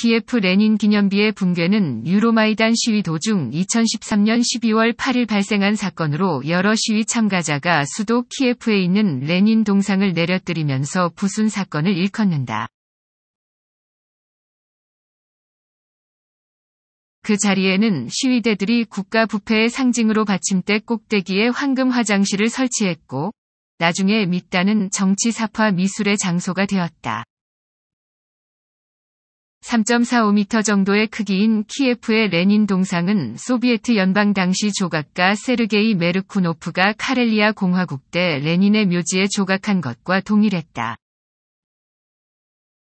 키 f 레닌 기념비의 붕괴는 유로마이단 시위 도중 2013년 12월 8일 발생한 사건으로 여러 시위 참가자가 수도 키예프에 있는 레닌 동상을 내려뜨리면서 부순 사건을 일컫는다. 그 자리에는 시위대들이 국가 부패의 상징으로 받침대 꼭대기에 황금 화장실을 설치했고, 나중에 밑단은 정치 사파 미술의 장소가 되었다. 3.45m 정도의 크기인 키예프의 레닌 동상은 소비에트 연방 당시 조각가 세르게이 메르쿠노프가 카렐리아 공화국 때 레닌의 묘지에 조각한 것과 동일했다.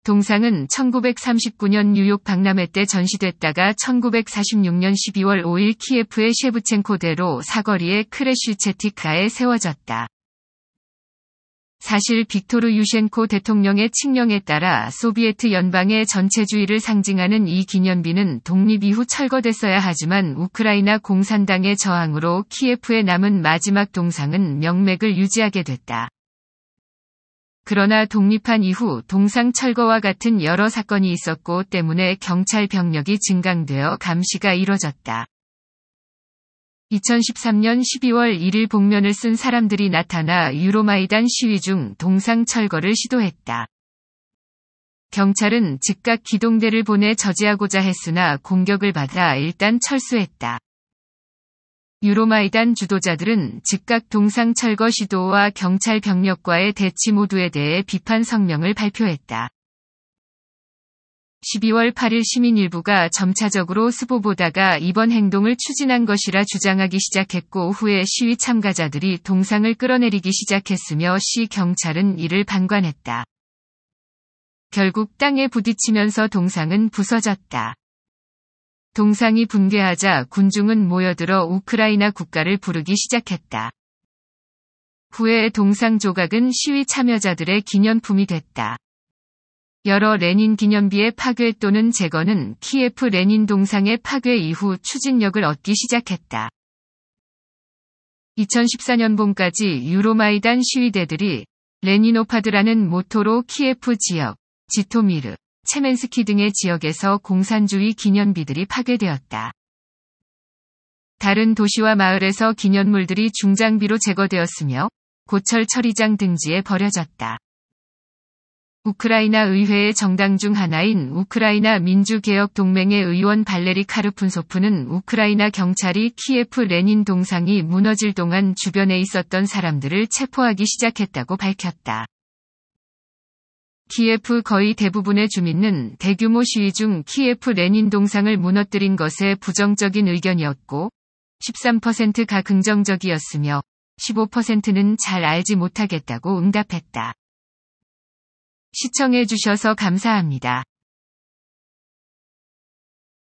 동상은 1939년 뉴욕 박람회 때 전시됐다가 1946년 12월 5일 키예프의 셰브첸코대로 사거리의 크레슈체티카에 세워졌다. 사실 빅토르 유셴코 대통령의 칙령에 따라 소비에트 연방의 전체주의를 상징하는 이 기념비는 독립 이후 철거됐어야 하지만 우크라이나 공산당의 저항으로 키예프에 남은 마지막 동상은 명맥을 유지하게 됐다. 그러나 독립한 이후 동상 철거와 같은 여러 사건이 있었고 때문에 경찰 병력이 증강되어 감시가 이뤄졌다. 2013년 12월 1일 복면을 쓴 사람들이 나타나 유로마이단 시위 중 동상 철거를 시도했다. 경찰은 즉각 기동대를 보내 저지하고자 했으나 공격을 받아 일단 철수했다. 유로마이단 주도자들은 즉각 동상 철거 시도와 경찰 병력과의 대치 모두에 대해 비판 성명을 발표했다. 12월 8일 시민 일부가 점차적으로 스보보다가 이번 행동을 추진한 것이라 주장하기 시작했고 후에 시위 참가자들이 동상을 끌어내리기 시작했으며 시 경찰은 이를 방관했다. 결국 땅에 부딪히면서 동상은 부서졌다. 동상이 붕괴하자 군중은 모여들어 우크라이나 국가를 부르기 시작했다. 후에 동상 조각은 시위 참여자들의 기념품이 됐다. 여러 레닌 기념비의 파괴 또는 제거는 키예프 레닌 동상의 파괴 이후 추진력을 얻기 시작했다. 2014년 봄까지 유로마이단 시위대들이 레니노파드라는 모토로 키에프 지역, 지토미르, 체멘스키 등의 지역에서 공산주의 기념비들이 파괴되었다. 다른 도시와 마을에서 기념물들이 중장비로 제거되었으며 고철 처리장 등지에 버려졌다. 우크라이나 의회의 정당 중 하나인 우크라이나 민주개혁동맹의 의원 발레리 카르푼소프는 우크라이나 경찰이 키예프 레닌 동상이 무너질 동안 주변에 있었던 사람들을 체포하기 시작했다고 밝혔다. 키예프 거의 대부분의 주민은 대규모 시위 중 키예프 레닌 동상을 무너뜨린 것에 부정적인 의견이었고 13%가 긍정적이었으며 15%는 잘 알지 못하겠다고 응답했다. 시청해주셔서 감사합니다.